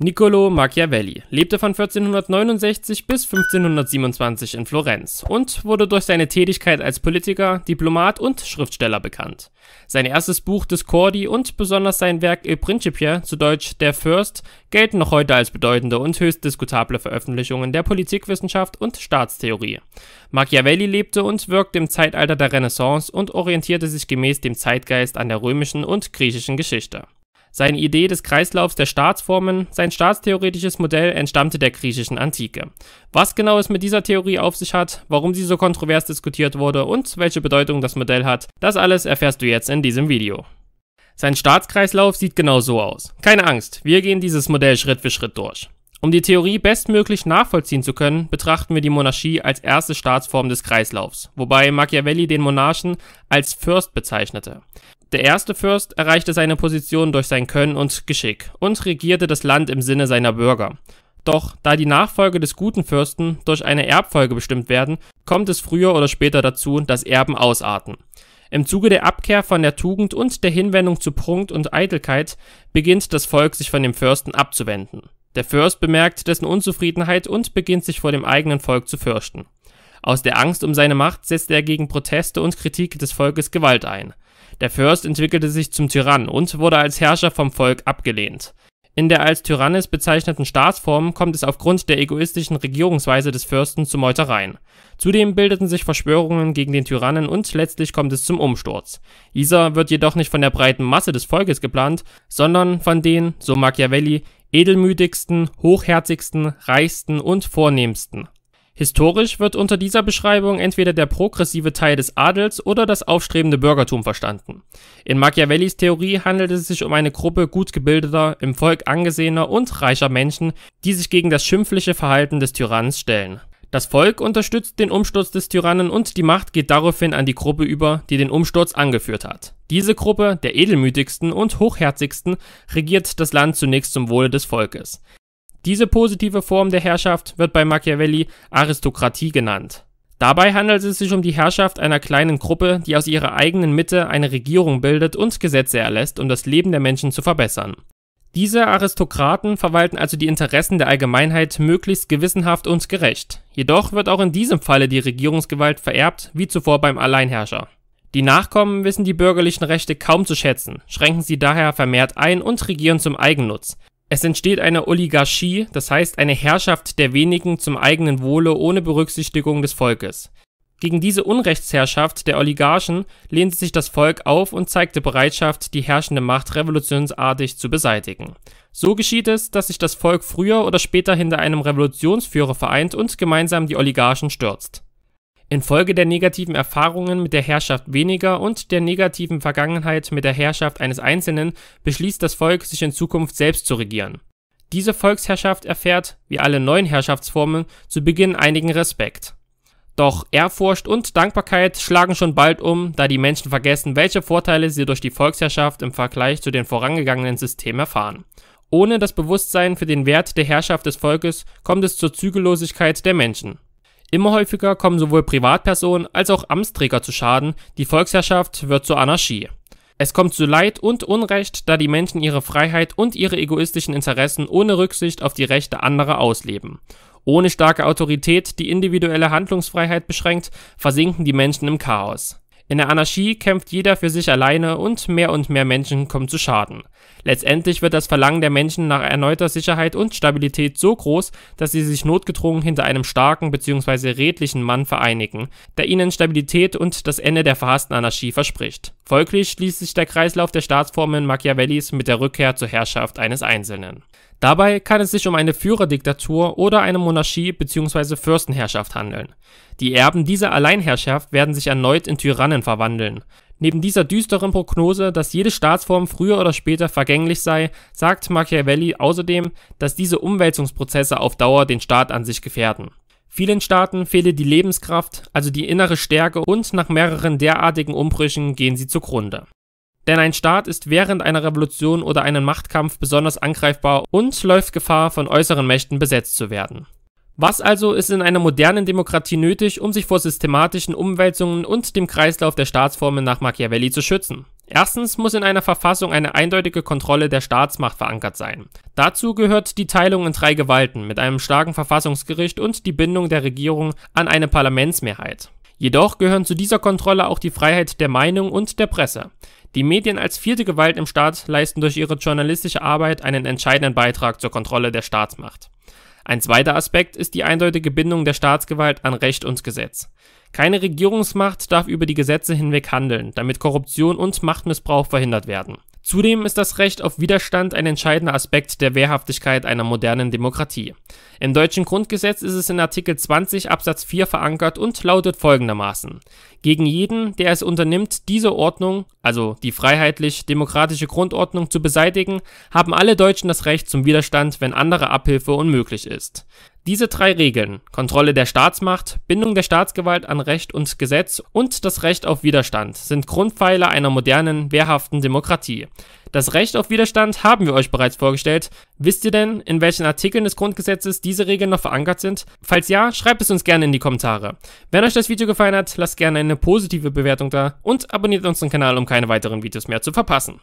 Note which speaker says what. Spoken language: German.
Speaker 1: Niccolo Machiavelli lebte von 1469 bis 1527 in Florenz und wurde durch seine Tätigkeit als Politiker, Diplomat und Schriftsteller bekannt. Sein erstes Buch Discordi und besonders sein Werk Il Principe, zu Deutsch Der Fürst, gelten noch heute als bedeutende und höchst diskutable Veröffentlichungen der Politikwissenschaft und Staatstheorie. Machiavelli lebte und wirkte im Zeitalter der Renaissance und orientierte sich gemäß dem Zeitgeist an der römischen und griechischen Geschichte. Seine Idee des Kreislaufs der Staatsformen, sein staatstheoretisches Modell, entstammte der griechischen Antike. Was genau es mit dieser Theorie auf sich hat, warum sie so kontrovers diskutiert wurde und welche Bedeutung das Modell hat, das alles erfährst du jetzt in diesem Video. Sein Staatskreislauf sieht genau so aus. Keine Angst, wir gehen dieses Modell Schritt für Schritt durch. Um die Theorie bestmöglich nachvollziehen zu können, betrachten wir die Monarchie als erste Staatsform des Kreislaufs, wobei Machiavelli den Monarchen als Fürst bezeichnete. Der erste Fürst erreichte seine Position durch sein Können und Geschick und regierte das Land im Sinne seiner Bürger. Doch da die Nachfolge des guten Fürsten durch eine Erbfolge bestimmt werden, kommt es früher oder später dazu, dass Erben ausarten. Im Zuge der Abkehr von der Tugend und der Hinwendung zu Prunk und Eitelkeit beginnt das Volk sich von dem Fürsten abzuwenden. Der Fürst bemerkt dessen Unzufriedenheit und beginnt sich vor dem eigenen Volk zu fürchten. Aus der Angst um seine Macht setzt er gegen Proteste und Kritik des Volkes Gewalt ein. Der Fürst entwickelte sich zum Tyrann und wurde als Herrscher vom Volk abgelehnt. In der als Tyrannis bezeichneten Staatsform kommt es aufgrund der egoistischen Regierungsweise des Fürsten zu Meutereien. Zudem bildeten sich Verschwörungen gegen den Tyrannen und letztlich kommt es zum Umsturz. Dieser wird jedoch nicht von der breiten Masse des Volkes geplant, sondern von den, so Machiavelli, edelmütigsten, hochherzigsten, reichsten und vornehmsten. Historisch wird unter dieser Beschreibung entweder der progressive Teil des Adels oder das aufstrebende Bürgertum verstanden. In Machiavellis Theorie handelt es sich um eine Gruppe gut gebildeter, im Volk angesehener und reicher Menschen, die sich gegen das schimpfliche Verhalten des Tyranns stellen. Das Volk unterstützt den Umsturz des Tyrannen und die Macht geht daraufhin an die Gruppe über, die den Umsturz angeführt hat. Diese Gruppe, der edelmütigsten und hochherzigsten, regiert das Land zunächst zum Wohle des Volkes. Diese positive Form der Herrschaft wird bei Machiavelli Aristokratie genannt. Dabei handelt es sich um die Herrschaft einer kleinen Gruppe, die aus ihrer eigenen Mitte eine Regierung bildet und Gesetze erlässt, um das Leben der Menschen zu verbessern. Diese Aristokraten verwalten also die Interessen der Allgemeinheit möglichst gewissenhaft und gerecht. Jedoch wird auch in diesem Falle die Regierungsgewalt vererbt, wie zuvor beim Alleinherrscher. Die Nachkommen wissen die bürgerlichen Rechte kaum zu schätzen, schränken sie daher vermehrt ein und regieren zum Eigennutz, es entsteht eine Oligarchie, das heißt eine Herrschaft der wenigen zum eigenen Wohle ohne Berücksichtigung des Volkes. Gegen diese Unrechtsherrschaft der Oligarchen lehnte sich das Volk auf und zeigte Bereitschaft, die herrschende Macht revolutionsartig zu beseitigen. So geschieht es, dass sich das Volk früher oder später hinter einem Revolutionsführer vereint und gemeinsam die Oligarchen stürzt Infolge der negativen Erfahrungen mit der Herrschaft weniger und der negativen Vergangenheit mit der Herrschaft eines Einzelnen beschließt das Volk, sich in Zukunft selbst zu regieren. Diese Volksherrschaft erfährt, wie alle neuen Herrschaftsformen, zu Beginn einigen Respekt. Doch Ehrfurcht und Dankbarkeit schlagen schon bald um, da die Menschen vergessen, welche Vorteile sie durch die Volksherrschaft im Vergleich zu den vorangegangenen Systemen erfahren. Ohne das Bewusstsein für den Wert der Herrschaft des Volkes kommt es zur Zügellosigkeit der Menschen. Immer häufiger kommen sowohl Privatpersonen als auch Amtsträger zu Schaden, die Volksherrschaft wird zur Anarchie. Es kommt zu Leid und Unrecht, da die Menschen ihre Freiheit und ihre egoistischen Interessen ohne Rücksicht auf die Rechte anderer ausleben. Ohne starke Autorität, die individuelle Handlungsfreiheit beschränkt, versinken die Menschen im Chaos. In der Anarchie kämpft jeder für sich alleine und mehr und mehr Menschen kommen zu Schaden. Letztendlich wird das Verlangen der Menschen nach erneuter Sicherheit und Stabilität so groß, dass sie sich notgedrungen hinter einem starken bzw. redlichen Mann vereinigen, der ihnen Stabilität und das Ende der verhassten Anarchie verspricht. Folglich schließt sich der Kreislauf der Staatsformen Machiavellis mit der Rückkehr zur Herrschaft eines Einzelnen. Dabei kann es sich um eine Führerdiktatur oder eine Monarchie bzw. Fürstenherrschaft handeln. Die Erben dieser Alleinherrschaft werden sich erneut in Tyrannen verwandeln. Neben dieser düsteren Prognose, dass jede Staatsform früher oder später vergänglich sei, sagt Machiavelli außerdem, dass diese Umwälzungsprozesse auf Dauer den Staat an sich gefährden. Vielen Staaten fehle die Lebenskraft, also die innere Stärke und nach mehreren derartigen Umbrüchen gehen sie zugrunde. Denn ein Staat ist während einer Revolution oder einem Machtkampf besonders angreifbar und läuft Gefahr, von äußeren Mächten besetzt zu werden. Was also ist in einer modernen Demokratie nötig, um sich vor systematischen Umwälzungen und dem Kreislauf der Staatsformen nach Machiavelli zu schützen? Erstens muss in einer Verfassung eine eindeutige Kontrolle der Staatsmacht verankert sein. Dazu gehört die Teilung in drei Gewalten mit einem starken Verfassungsgericht und die Bindung der Regierung an eine Parlamentsmehrheit. Jedoch gehören zu dieser Kontrolle auch die Freiheit der Meinung und der Presse. Die Medien als vierte Gewalt im Staat leisten durch ihre journalistische Arbeit einen entscheidenden Beitrag zur Kontrolle der Staatsmacht. Ein zweiter Aspekt ist die eindeutige Bindung der Staatsgewalt an Recht und Gesetz. Keine Regierungsmacht darf über die Gesetze hinweg handeln, damit Korruption und Machtmissbrauch verhindert werden. Zudem ist das Recht auf Widerstand ein entscheidender Aspekt der Wehrhaftigkeit einer modernen Demokratie. Im deutschen Grundgesetz ist es in Artikel 20 Absatz 4 verankert und lautet folgendermaßen Gegen jeden, der es unternimmt, diese Ordnung, also die freiheitlich-demokratische Grundordnung zu beseitigen, haben alle Deutschen das Recht zum Widerstand, wenn andere Abhilfe unmöglich ist diese drei Regeln Kontrolle der Staatsmacht, Bindung der Staatsgewalt an Recht und Gesetz und das Recht auf Widerstand sind Grundpfeiler einer modernen, wehrhaften Demokratie. Das Recht auf Widerstand haben wir euch bereits vorgestellt. Wisst ihr denn, in welchen Artikeln des Grundgesetzes diese Regeln noch verankert sind? Falls ja, schreibt es uns gerne in die Kommentare. Wenn euch das Video gefallen hat, lasst gerne eine positive Bewertung da und abonniert unseren Kanal, um keine weiteren Videos mehr zu verpassen.